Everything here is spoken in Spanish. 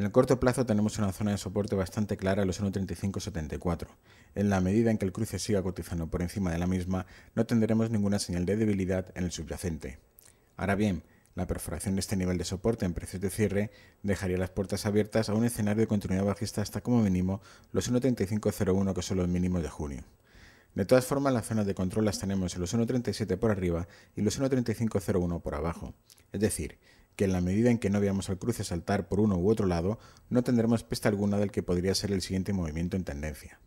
En el corto plazo tenemos una zona de soporte bastante clara en los 1.3574. En la medida en que el cruce siga cotizando por encima de la misma, no tendremos ninguna señal de debilidad en el subyacente. Ahora bien, la perforación de este nivel de soporte en precios de cierre dejaría las puertas abiertas a un escenario de continuidad bajista hasta como mínimo los 1.3501 que son los mínimos de junio. De todas formas, las zonas de control las tenemos en los 1.37 por arriba y los 1.3501 por abajo. Es decir, que en la medida en que no veamos al cruce saltar por uno u otro lado, no tendremos pesta alguna del que podría ser el siguiente movimiento en tendencia.